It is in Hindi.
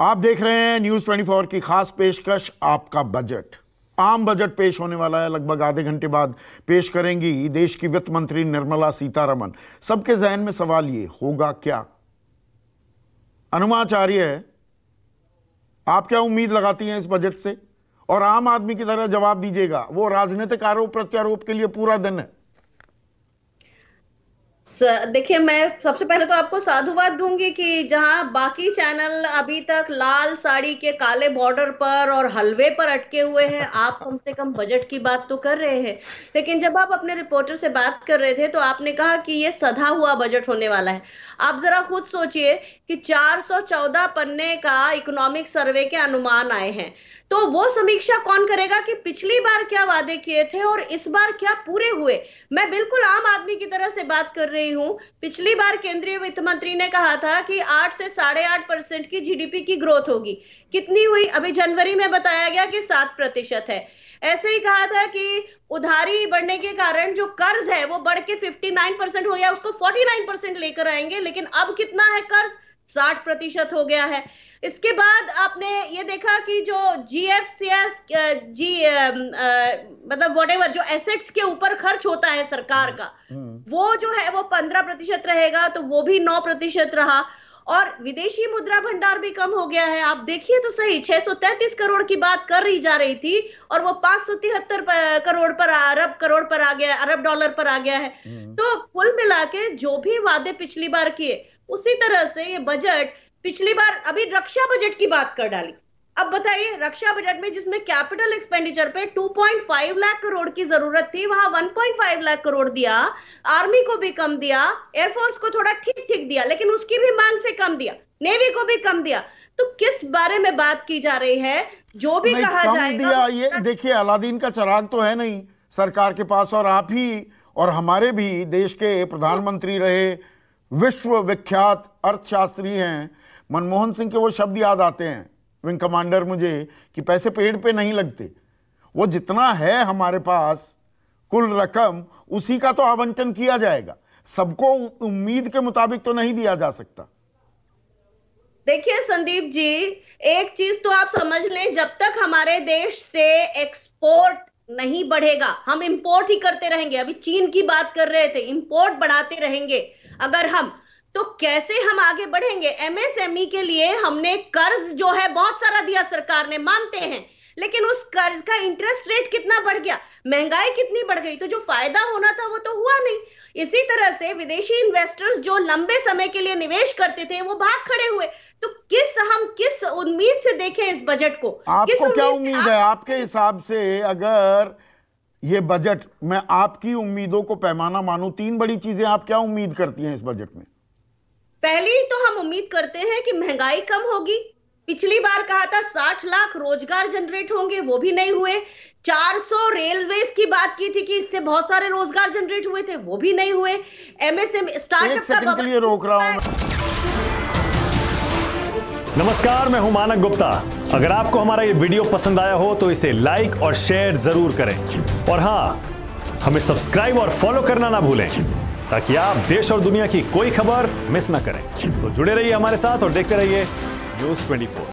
आप देख रहे हैं न्यूज़ 24 की खास पेशकश आपका बजट आम बजट पेश होने वाला है लगभग आधे घंटे बाद पेश करेंगी देश की वित्त मंत्री निर्मला सीतारमन सबके जहन में सवाल ये होगा क्या अनुमाचार्य आप क्या उम्मीद लगाती हैं इस बजट से और आम आदमी की तरह जवाब दीजिएगा वो राजनीतिक आरोप प्रत्यारोप के लिए पूरा दिन है देखिए मैं सबसे पहले तो आपको साधुवाद दूंगी कि जहां बाकी चैनल अभी तक लाल साड़ी के काले बॉर्डर पर और हलवे पर अटके हुए हैं आप कम से कम बजट की बात तो कर रहे हैं लेकिन जब आप अपने रिपोर्टर से बात कर रहे थे तो आपने कहा कि ये सधा हुआ बजट होने वाला है आप जरा खुद सोचिए कि 414 पन्ने का इकोनॉमिक सर्वे के अनुमान आए हैं तो वो समीक्षा कौन करेगा कि पिछली बार क्या वादे किए थे और इस बार क्या पूरे हुए मैं बिल्कुल आम आदमी की तरह से बात कर रही हूँ पिछली बार केंद्रीय वित्त मंत्री ने कहा था कि आठ से साढ़े आठ परसेंट की जीडीपी की ग्रोथ होगी कितनी हुई अभी जनवरी में बताया गया कि सात प्रतिशत है ऐसे ही कहा था कि उधारी बढ़ने के कारण जो कर्ज है वो बढ़ के नाइन परसेंट हो गया उसको नाइन परसेंट लेकर आएंगे लेकिन अब कितना है कर्ज साठ प्रतिशत हो गया है इसके बाद आपने ये देखा कि जो जी एफ सी एस जी मतलब वट जो एसेट्स के ऊपर खर्च होता है सरकार का हम्म। वो जो है वो पंद्रह प्रतिशत रहेगा तो वो भी नौ प्रतिशत रहा और विदेशी मुद्रा भंडार भी कम हो गया है आप देखिए तो सही 633 करोड़ की बात कर रही जा रही थी और वो पांच सौ तिहत्तर करोड़ पर अरब करोड़ पर आ गया अरब डॉलर पर आ गया है हम्म। तो कुल मिला के जो भी वादे पिछली बार किए उसी तरह से ये बजट पिछली बार अभी रक्षा बजट की बात कर डाली अब बताइए रक्षा बजट में जिसमें कैपिटल एक्सपेंडिचर पे 2.5 लाख करोड़ की जरूरत थी वहां 1.5 लाख करोड़ दिया आर्मी को भी कम दिया एयरफोर्स को थोड़ा ठीक ठीक दिया लेकिन उसकी भी मांग से कम दिया नेवी को भी कम दिया तो किस बारे में बात की जा रही है जो भी कहा जाए दिया ये देखिए अलादीन का चराग तो है नहीं सरकार के पास और आप ही और हमारे भी देश के प्रधानमंत्री रहे विश्व विख्यात अर्थशास्त्री हैं मनमोहन सिंह के वो शब्द याद आते हैं विंग कमांडर मुझे कि पैसे पेड़ पे नहीं लगते वो जितना है हमारे पास कुल रकम उसी का तो आवंटन किया जाएगा सबको उम्मीद के मुताबिक तो नहीं दिया जा सकता देखिए संदीप जी एक चीज तो आप समझ लें जब तक हमारे देश से एक्सपोर्ट नहीं बढ़ेगा हम इंपोर्ट ही करते रहेंगे अभी चीन की बात कर रहे थे इंपोर्ट बढ़ाते रहेंगे अगर हम तो कैसे हम आगे बढ़ेंगे एमएसएमई e के लिए हमने कर्ज जो है बहुत सारा दिया सरकार ने मानते हैं लेकिन उस कर्ज का इंटरेस्ट रेट कितना बढ़ गया महंगाई कितनी बढ़ गई तो जो फायदा होना था वो तो हुआ नहीं इसी तरह से विदेशी इन्वेस्टर्स जो लंबे समय के लिए निवेश करते थे वो भाग खड़े हुए तो किस हम किस उम्मीद से देखें इस बजट को आपको क्या उम्मीद आप... है आपके हिसाब से अगर ये बजट मैं आपकी उम्मीदों को पैमाना मानू तीन बड़ी चीजें आप क्या उम्मीद करती हैं इस बजट में पहली तो हम उम्मीद करते हैं कि महंगाई कम होगी पिछली बार कहा था 60 लाख रोजगार जनरेट होंगे वो भी नहीं हुए 400 रेलवे की बात की थी कि इससे बहुत सारे रोजगार जनरेट हुए थे वो भी नहीं हुए एमएसएम स्टार्टअप का के लिए रोक रहा हूं नमस्कार मैं हूं मानक गुप्ता अगर आपको हमारा ये वीडियो पसंद आया हो तो इसे लाइक और शेयर जरूर करें और हाँ हमें सब्सक्राइब और फॉलो करना ना भूलें ताकि आप देश और दुनिया की कोई खबर मिस ना करें तो जुड़े रहिए हमारे साथ और देखते रहिए News 24.